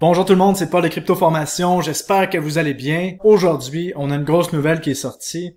Bonjour tout le monde, c'est Paul de Crypto J'espère que vous allez bien. Aujourd'hui, on a une grosse nouvelle qui est sortie.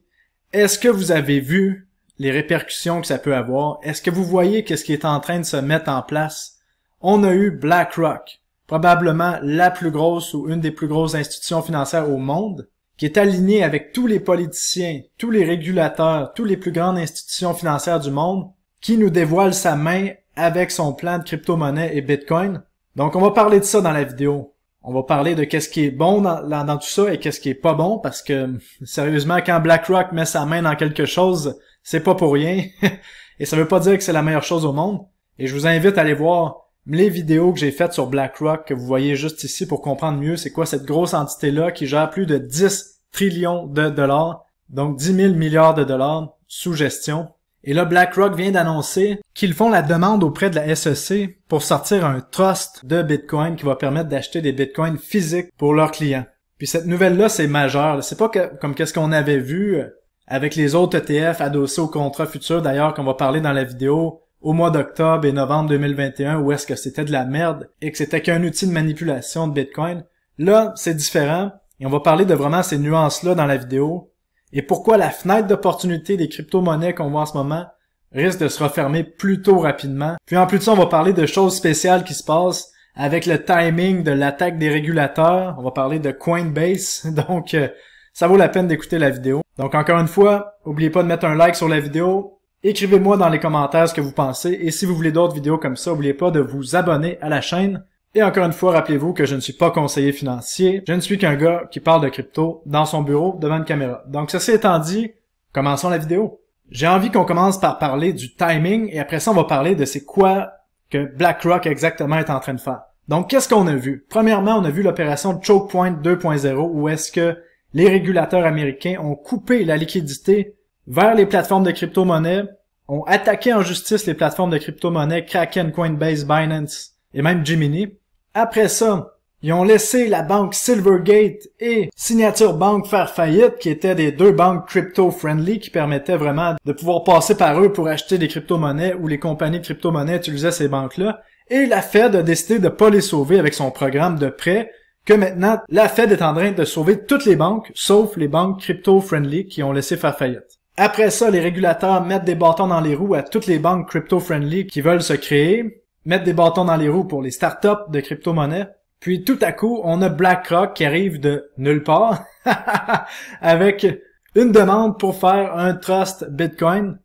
Est-ce que vous avez vu les répercussions que ça peut avoir? Est-ce que vous voyez qu'est-ce qui est en train de se mettre en place? On a eu BlackRock, probablement la plus grosse ou une des plus grosses institutions financières au monde, qui est alignée avec tous les politiciens, tous les régulateurs, tous les plus grandes institutions financières du monde, qui nous dévoile sa main avec son plan de crypto-monnaie et Bitcoin donc, on va parler de ça dans la vidéo. On va parler de qu'est-ce qui est bon dans, tout ça et qu'est-ce qui est pas bon parce que sérieusement, quand BlackRock met sa main dans quelque chose, c'est pas pour rien. et ça veut pas dire que c'est la meilleure chose au monde. Et je vous invite à aller voir les vidéos que j'ai faites sur BlackRock que vous voyez juste ici pour comprendre mieux c'est quoi cette grosse entité-là qui gère plus de 10 trillions de dollars, donc 10 000 milliards de dollars sous gestion. Et là, BlackRock vient d'annoncer qu'ils font la demande auprès de la SEC pour sortir un trust de Bitcoin qui va permettre d'acheter des Bitcoins physiques pour leurs clients. Puis cette nouvelle-là, c'est majeur. C'est pas comme qu'est-ce qu'on avait vu avec les autres ETF adossés aux contrats futurs, d'ailleurs, qu'on va parler dans la vidéo au mois d'octobre et novembre 2021, où est-ce que c'était de la merde et que c'était qu'un outil de manipulation de Bitcoin. Là, c'est différent. Et on va parler de vraiment ces nuances-là dans la vidéo et pourquoi la fenêtre d'opportunité des crypto-monnaies qu'on voit en ce moment risque de se refermer plutôt rapidement. Puis en plus de ça, on va parler de choses spéciales qui se passent avec le timing de l'attaque des régulateurs. On va parler de Coinbase, donc euh, ça vaut la peine d'écouter la vidéo. Donc encore une fois, n'oubliez pas de mettre un like sur la vidéo. Écrivez-moi dans les commentaires ce que vous pensez et si vous voulez d'autres vidéos comme ça, n'oubliez pas de vous abonner à la chaîne. Et encore une fois, rappelez-vous que je ne suis pas conseiller financier, je ne suis qu'un gars qui parle de crypto dans son bureau devant une caméra. Donc ceci étant dit, commençons la vidéo. J'ai envie qu'on commence par parler du timing et après ça on va parler de c'est quoi que BlackRock exactement est en train de faire. Donc qu'est-ce qu'on a vu Premièrement, on a vu l'opération Chokepoint Point 2.0 où est-ce que les régulateurs américains ont coupé la liquidité vers les plateformes de crypto monnaie ont attaqué en justice les plateformes de crypto monnaie Kraken, Coinbase, Binance et même Gemini après ça, ils ont laissé la banque Silvergate et Signature Bank faire faillite, qui étaient des deux banques crypto-friendly qui permettaient vraiment de pouvoir passer par eux pour acheter des crypto-monnaies ou les compagnies de crypto-monnaies utilisaient ces banques-là. Et la Fed a décidé de pas les sauver avec son programme de prêt, que maintenant, la Fed est en train de sauver toutes les banques, sauf les banques crypto-friendly qui ont laissé faire faillite. Après ça, les régulateurs mettent des bâtons dans les roues à toutes les banques crypto-friendly qui veulent se créer, mettre des bâtons dans les roues pour les startups de crypto-monnaies. Puis tout à coup, on a BlackRock qui arrive de nulle part avec une demande pour faire un trust Bitcoin.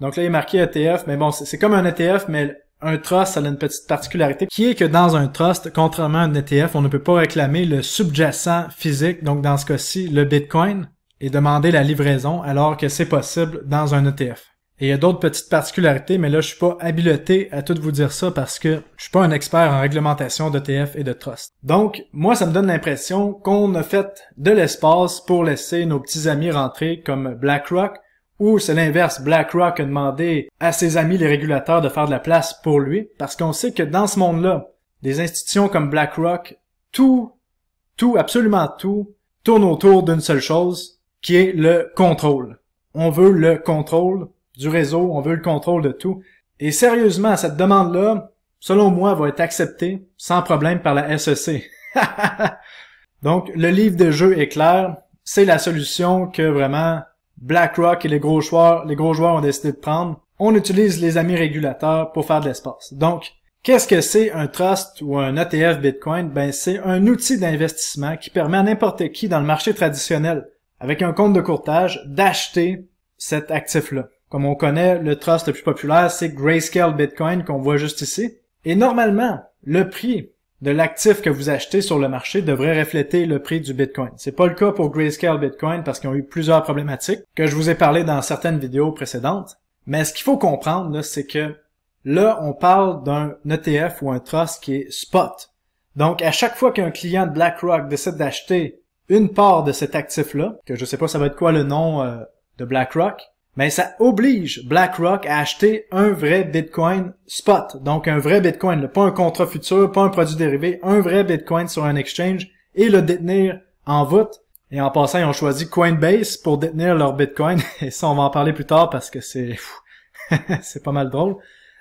Donc là, il est marqué ETF, mais bon, c'est comme un ETF, mais un trust, ça a une petite particularité qui est que dans un trust, contrairement à un ETF, on ne peut pas réclamer le subjacent physique, donc dans ce cas-ci, le Bitcoin, et demander la livraison alors que c'est possible dans un ETF. Et il y a d'autres petites particularités, mais là, je suis pas habilité à tout vous dire ça parce que je suis pas un expert en réglementation d'ETF et de trust. Donc, moi, ça me donne l'impression qu'on a fait de l'espace pour laisser nos petits amis rentrer comme BlackRock ou c'est l'inverse, BlackRock a demandé à ses amis les régulateurs de faire de la place pour lui parce qu'on sait que dans ce monde-là, des institutions comme BlackRock, tout, tout, absolument tout, tourne autour d'une seule chose qui est le contrôle. On veut le contrôle du réseau, on veut le contrôle de tout. Et sérieusement, cette demande-là, selon moi, va être acceptée sans problème par la SEC. Donc, le livre de jeu est clair. C'est la solution que vraiment BlackRock et les gros joueurs, les gros joueurs ont décidé de prendre. On utilise les amis régulateurs pour faire de l'espace. Donc, qu'est-ce que c'est un trust ou un ETF Bitcoin? Ben, c'est un outil d'investissement qui permet à n'importe qui dans le marché traditionnel, avec un compte de courtage, d'acheter cet actif-là. Comme on connaît, le trust le plus populaire, c'est Grayscale Bitcoin qu'on voit juste ici. Et normalement, le prix de l'actif que vous achetez sur le marché devrait refléter le prix du Bitcoin. C'est pas le cas pour Grayscale Bitcoin parce qu'ils ont eu plusieurs problématiques que je vous ai parlé dans certaines vidéos précédentes. Mais ce qu'il faut comprendre, c'est que là, on parle d'un ETF ou un trust qui est spot. Donc, à chaque fois qu'un client de BlackRock décide d'acheter une part de cet actif-là, que je sais pas ça va être quoi le nom euh, de BlackRock, mais ça oblige BlackRock à acheter un vrai Bitcoin spot, donc un vrai Bitcoin, pas un contrat futur, pas un produit dérivé, un vrai Bitcoin sur un exchange et le détenir en voûte. Et en passant, ils ont choisi Coinbase pour détenir leur Bitcoin. Et ça, on va en parler plus tard parce que c'est c'est pas mal drôle.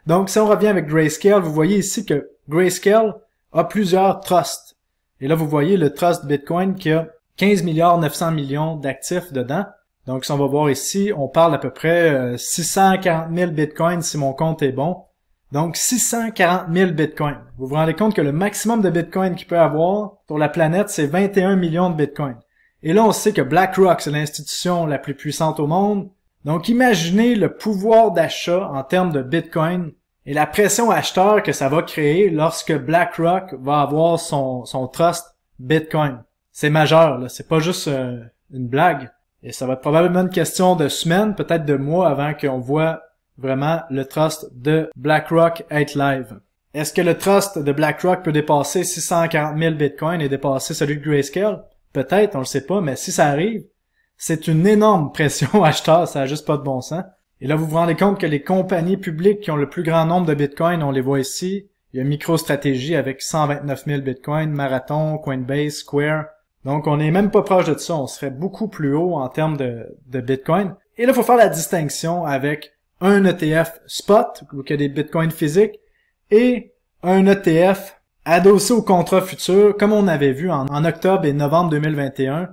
Donc, si on revient avec Grayscale, vous voyez ici que Grayscale a plusieurs trusts. Et là, vous voyez le trust Bitcoin qui a 15 milliards 900 millions d'actifs dedans. Donc, si on va voir ici, on parle à peu près 640 euh, 000 bitcoins si mon compte est bon. Donc, 640 000 bitcoins. Vous vous rendez compte que le maximum de bitcoins qu'il peut avoir pour la planète, c'est 21 millions de bitcoins. Et là, on sait que BlackRock, c'est l'institution la plus puissante au monde. Donc, imaginez le pouvoir d'achat en termes de bitcoin et la pression acheteur que ça va créer lorsque BlackRock va avoir son, son trust bitcoin. C'est majeur, là. C'est pas juste euh, une blague. Et ça va être probablement une question de semaines, peut-être de mois avant qu'on voit vraiment le trust de BlackRock être live. Est-ce que le trust de BlackRock peut dépasser 640 000 bitcoins et dépasser celui de Grayscale? Peut-être, on le sait pas, mais si ça arrive, c'est une énorme pression acheteur, ça a juste pas de bon sens. Et là, vous vous rendez compte que les compagnies publiques qui ont le plus grand nombre de bitcoins, on les voit ici. Il y a MicroStrategy avec 129 000 bitcoins, Marathon, Coinbase, Square, donc, on n'est même pas proche de ça. On serait beaucoup plus haut en termes de, Bitcoin. Et là, il faut faire la distinction avec un ETF spot, ou qui a des Bitcoins physiques, et un ETF adossé au contrat futur, comme on avait vu en, octobre et novembre 2021,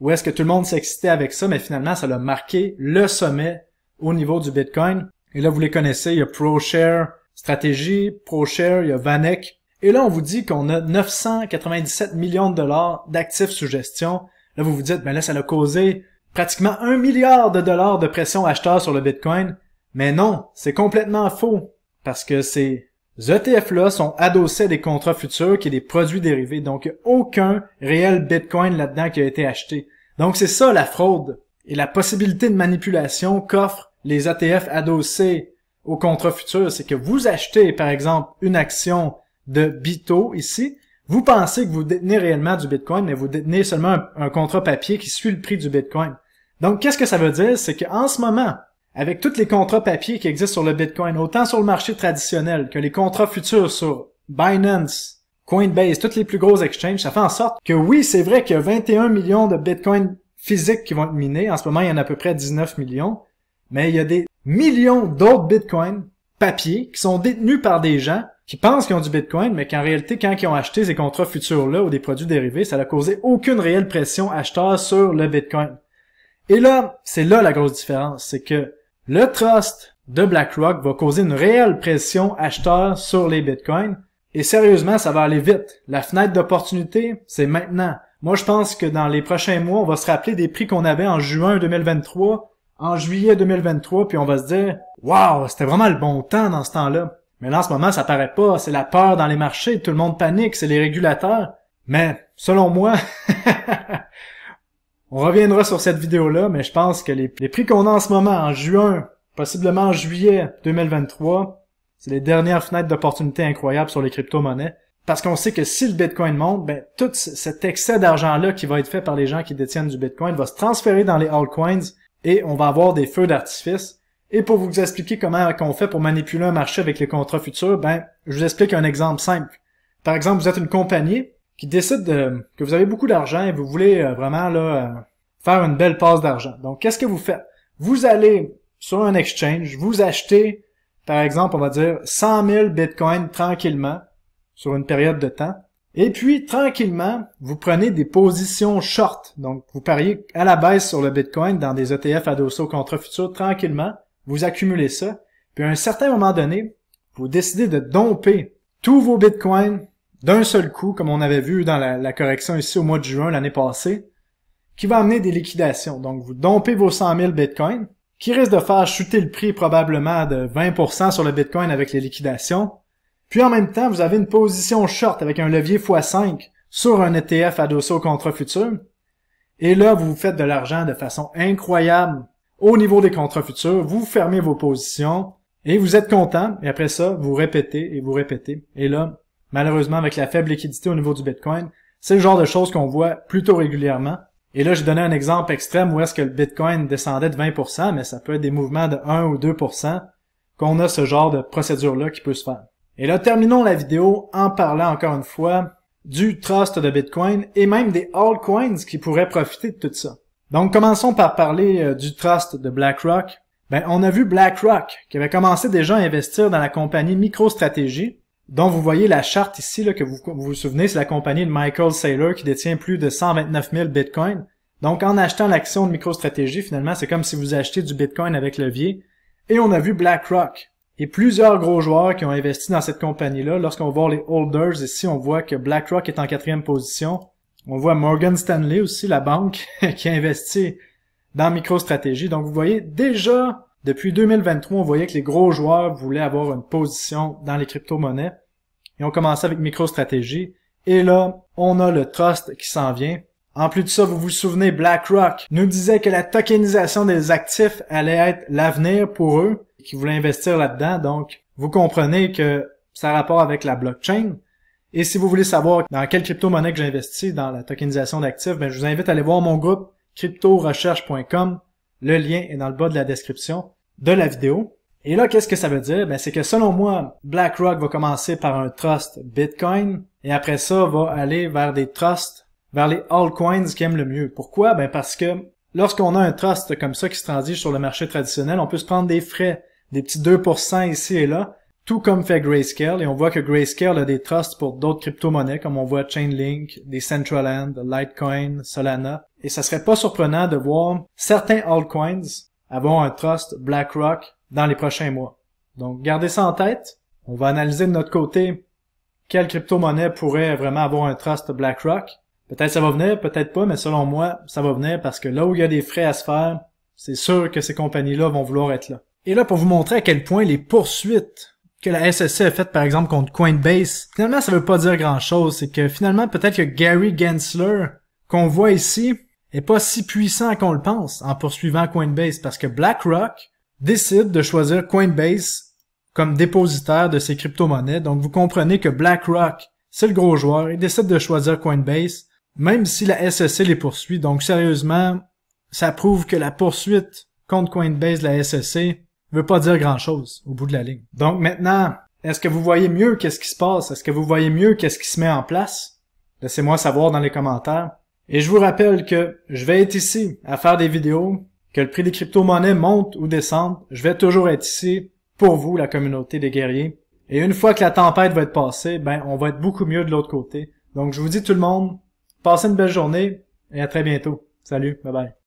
où est-ce que tout le monde s'excitait avec ça, mais finalement, ça a marqué le sommet au niveau du Bitcoin. Et là, vous les connaissez, il y a ProShare Stratégie, ProShare, il y a Vanek, et là, on vous dit qu'on a 997 millions de dollars d'actifs sous gestion. Là, vous vous dites, ben là, ça a causé pratiquement un milliard de dollars de pression acheteur sur le Bitcoin. Mais non, c'est complètement faux. Parce que ces ETF-là sont adossés des contrats futurs qui sont des produits dérivés. Donc, aucun réel Bitcoin là-dedans qui a été acheté. Donc, c'est ça la fraude. Et la possibilité de manipulation qu'offrent les ETF adossés aux contrats futurs, c'est que vous achetez, par exemple, une action de Bito ici, vous pensez que vous détenez réellement du Bitcoin, mais vous détenez seulement un, contrat papier qui suit le prix du Bitcoin. Donc, qu'est-ce que ça veut dire? C'est qu'en ce moment, avec tous les contrats papier qui existent sur le Bitcoin, autant sur le marché traditionnel que les contrats futurs sur Binance, Coinbase, toutes les plus gros exchanges, ça fait en sorte que oui, c'est vrai qu'il y a 21 millions de Bitcoins physiques qui vont être minés. En ce moment, il y en a à peu près 19 millions. Mais il y a des millions d'autres Bitcoins papiers qui sont détenus par des gens qui pensent qu'ils ont du Bitcoin, mais qu'en réalité, quand ils ont acheté ces contrats futurs-là ou des produits dérivés, ça n'a causé aucune réelle pression acheteur sur le Bitcoin. Et là, c'est là la grosse différence, c'est que le trust de BlackRock va causer une réelle pression acheteur sur les Bitcoins, et sérieusement, ça va aller vite. La fenêtre d'opportunité, c'est maintenant. Moi, je pense que dans les prochains mois, on va se rappeler des prix qu'on avait en juin 2023, en juillet 2023, puis on va se dire, waouh, c'était vraiment le bon temps dans ce temps-là. Mais là, en ce moment, ça paraît pas. C'est la peur dans les marchés. Tout le monde panique. C'est les régulateurs. Mais, selon moi, on reviendra sur cette vidéo-là, mais je pense que les, prix qu'on a en ce moment, en juin, possiblement en juillet 2023, c'est les dernières fenêtres d'opportunités incroyables sur les crypto-monnaies. Parce qu'on sait que si le Bitcoin monte, ben, tout cet excès d'argent-là qui va être fait par les gens qui détiennent du Bitcoin va se transférer dans les altcoins et on va avoir des feux d'artifice. Et pour vous expliquer comment qu'on fait pour manipuler un marché avec les contrats futurs, ben, je vous explique un exemple simple. Par exemple, vous êtes une compagnie qui décide de, que vous avez beaucoup d'argent et vous voulez euh, vraiment là, euh, faire une belle passe d'argent. Donc, qu'est-ce que vous faites? Vous allez sur un exchange, vous achetez, par exemple, on va dire 100 000 bitcoins tranquillement sur une période de temps. Et puis, tranquillement, vous prenez des positions short. Donc, vous pariez à la baisse sur le bitcoin dans des ETF adossés au contrats futurs tranquillement vous accumulez ça, puis à un certain moment donné, vous décidez de domper tous vos bitcoins d'un seul coup, comme on avait vu dans la, correction ici au mois de juin l'année passée, qui va amener des liquidations. Donc, vous dompez vos 100 000 bitcoins, qui risque de faire chuter le prix probablement de 20% sur le bitcoin avec les liquidations. Puis en même temps, vous avez une position short avec un levier x5 sur un ETF adossé au contrat futur. Et là, vous faites de l'argent de façon incroyable au niveau des contrats futurs, vous fermez vos positions et vous êtes content. Et après ça, vous répétez et vous répétez. Et là, malheureusement, avec la faible liquidité au niveau du Bitcoin, c'est le genre de choses qu'on voit plutôt régulièrement. Et là, j'ai donné un exemple extrême où est-ce que le Bitcoin descendait de 20%, mais ça peut être des mouvements de 1 ou 2% qu'on a ce genre de procédure-là qui peut se faire. Et là, terminons la vidéo en parlant encore une fois du trust de Bitcoin et même des altcoins qui pourraient profiter de tout ça. Donc commençons par parler euh, du trust de BlackRock. Ben, on a vu BlackRock qui avait commencé déjà à investir dans la compagnie MicroStrategy, dont vous voyez la charte ici là, que vous vous, souvenez, c'est la compagnie de Michael Saylor qui détient plus de 129 000 bitcoins. Donc en achetant l'action de MicroStrategy, finalement, c'est comme si vous achetez du bitcoin avec levier. Et on a vu BlackRock et plusieurs gros joueurs qui ont investi dans cette compagnie-là. Lorsqu'on voit les holders ici, on voit que BlackRock est en quatrième position, on voit Morgan Stanley aussi, la banque, qui a investi dans MicroStrategy. Donc vous voyez déjà, depuis 2023, on voyait que les gros joueurs voulaient avoir une position dans les crypto-monnaies. Et on commençait avec MicroStrategy. Et là, on a le trust qui s'en vient. En plus de ça, vous vous souvenez, BlackRock nous disait que la tokenisation des actifs allait être l'avenir pour eux, qui voulaient investir là-dedans. Donc, vous comprenez que ça a rapport avec la blockchain. Et si vous voulez savoir dans quelle crypto-monnaie que j'investis dans la tokenisation d'actifs, ben, je vous invite à aller voir mon groupe cryptorecherche.com. Le lien est dans le bas de la description de la vidéo. Et là, qu'est-ce que ça veut dire? Ben, c'est que selon moi, BlackRock va commencer par un trust Bitcoin et après ça va aller vers des trusts, vers les altcoins qui aiment le mieux. Pourquoi? Ben, parce que lorsqu'on a un trust comme ça qui se transige sur le marché traditionnel, on peut se prendre des frais, des petits 2% ici et là, tout comme fait Grayscale, et on voit que Grayscale a des trusts pour d'autres crypto-monnaies, comme on voit Chainlink, Decentraland, Litecoin, Solana, et ça serait pas surprenant de voir certains altcoins avoir un trust BlackRock dans les prochains mois. Donc, gardez ça en tête. On va analyser de notre côté quelle crypto-monnaie pourrait vraiment avoir un trust BlackRock. Peut-être ça va venir, peut-être pas, mais selon moi, ça va venir parce que là où il y a des frais à se faire, c'est sûr que ces compagnies-là vont vouloir être là. Et là, pour vous montrer à quel point les poursuites que la SSC a faite par exemple contre Coinbase, finalement ça veut pas dire grand chose. C'est que finalement peut-être que Gary Gensler qu'on voit ici est pas si puissant qu'on le pense en poursuivant Coinbase parce que BlackRock décide de choisir Coinbase comme dépositaire de ses crypto-monnaies. Donc vous comprenez que BlackRock, c'est le gros joueur, il décide de choisir Coinbase même si la SSC les poursuit. Donc sérieusement, ça prouve que la poursuite contre Coinbase, la SSC, veut pas dire grand-chose au bout de la ligne. Donc maintenant, est-ce que vous voyez mieux qu'est-ce qui se passe? Est-ce que vous voyez mieux qu'est-ce qui se met en place? Laissez-moi savoir dans les commentaires. Et je vous rappelle que je vais être ici à faire des vidéos, que le prix des crypto-monnaies monte ou descende, je vais toujours être ici pour vous, la communauté des guerriers. Et une fois que la tempête va être passée, ben, on va être beaucoup mieux de l'autre côté. Donc, je vous dis tout le monde, passez une belle journée et à très bientôt. Salut, bye bye.